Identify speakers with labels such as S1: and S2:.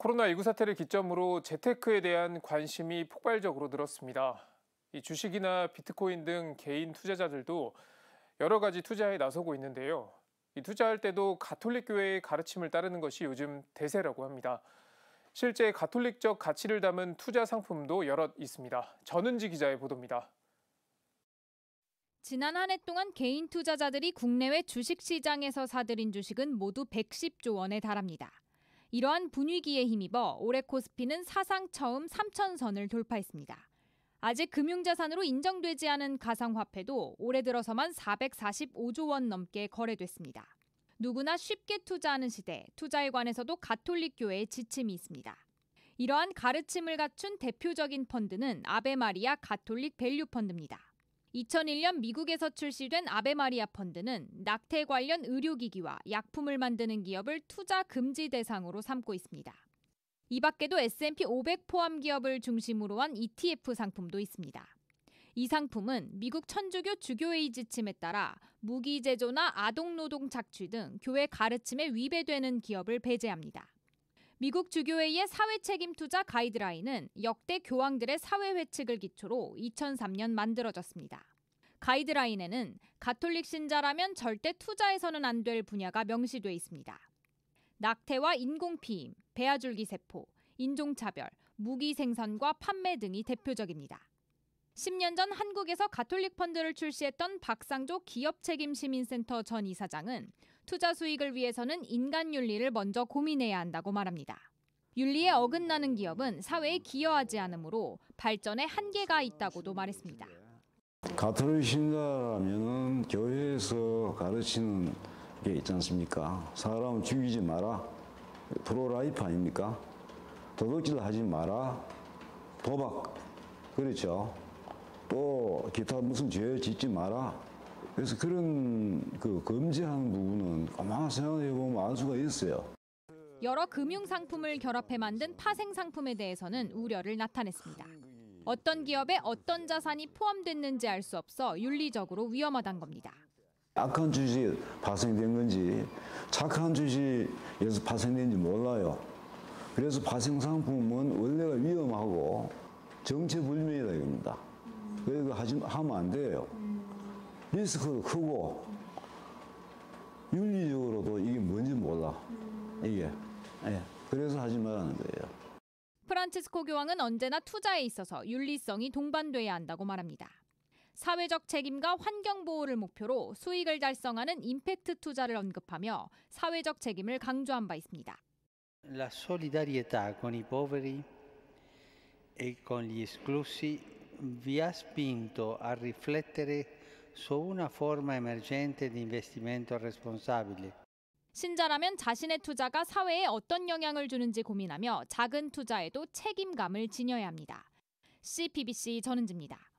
S1: 코로나19 사태를 기점으로 재테크에 대한 관심이 폭발적으로 늘었습니다. 주식이나 비트코인 등 개인 투자자들도 여러 가지 투자에 나서고 있는데요. 투자할 때도 가톨릭 교회의 가르침을 따르는 것이 요즘 대세라고 합니다. 실제 가톨릭적 가치를 담은 투자 상품도 여럿 있습니다. 전은지 기자의 보도입니다.
S2: 지난 한 해 동안 개인 투자자들이 국내외 주식시장에서 사들인 주식은 모두 110조 원에 달합니다. 이러한 분위기에 힘입어 올해 코스피는 사상 처음 3천선을 돌파했습니다. 아직 금융자산으로 인정되지 않은 가상화폐도 올해 들어서만 445조 원 넘게 거래됐습니다. 누구나 쉽게 투자하는 시대, 투자에 관해서도 가톨릭 교회의 지침이 있습니다. 이러한 가르침을 갖춘 대표적인 펀드는 아베마리아 가톨릭 밸류 펀드입니다. 2001년 미국에서 출시된 아베마리아 펀드는 낙태 관련 의료기기와 약품을 만드는 기업을 투자 금지 대상으로 삼고 있습니다. 이 밖에도 S&P 500 포함 기업을 중심으로 한 ETF 상품도 있습니다. 이 상품은 미국 천주교 주교회의 지침에 따라 무기 제조나 아동 노동 착취 등 교회 가르침에 위배되는 기업을 배제합니다. 미국 주교회의 사회 책임 투자 가이드라인은 역대 교황들의 사회 회칙을 기초로 2003년 만들어졌습니다. 가이드라인에는 가톨릭 신자라면 절대 투자해서는 안 될 분야가 명시돼 있습니다. 낙태와 인공피임, 배아줄기 세포, 인종차별, 무기 생산과 판매 등이 대표적입니다. 10년 전 한국에서 가톨릭 펀드를 출시했던 박상조 기업책임시민센터 전 이사장은 투자 수익을 위해서는 인간 윤리를 먼저 고민해야 한다고 말합니다. 윤리에 어긋나는 기업은 사회에 기여하지 않으므로 발전에 한계가 있다고도 말했습니다.
S1: 가톨릭 신자라면은 교회에서 가르치는 게 있지 않습니까? 사람 죽이지 마라. 프로라이프 아닙니까? 도둑질 하지 마라. 도박. 그렇죠. 또 기타 무슨 죄 짓지 마라. 그래서 그런 그검지한 부분은 가만 생각해 보면 알 수가 있어요.
S2: 여러 금융 상품을 결합해 만든 파생 상품에 대해서는 우려를 나타냈습니다. 어떤 기업에 어떤 자산이 포함됐는지 알 수 없어 윤리적으로 위험하단 겁니다.
S1: 악한 주식 파생된 건지 착한 주식에서 파생된지 몰라요. 그래서 파생 상품은 원래가 위험하고 정체불명이다 이겁니다. 그래서 하지, 하면 안 돼요. 리스크도 크고 윤리적으로도 이게 뭔지 몰라. 음. 이게. 예. 그래서 하지 말라는 거예요.
S2: 프란치스코 교황은 언제나 투자에 있어서 윤리성이 동반돼야 한다고 말합니다. 사회적 책임과 환경 보호를 목표로 수익을 달성하는 임팩트 투자를 언급하며 사회적 책임을 강조한 바 있습니다. La solidarietà con i poveri e con gli esclusi vi ha spinto a riflettere su una forma emergente di investimento responsabile. 신자라면 자신의 투자가 사회에 어떤 영향을 주는지 고민하며 작은 투자에도 책임감을 지녀야 합니다. CPBC 전은지입니다.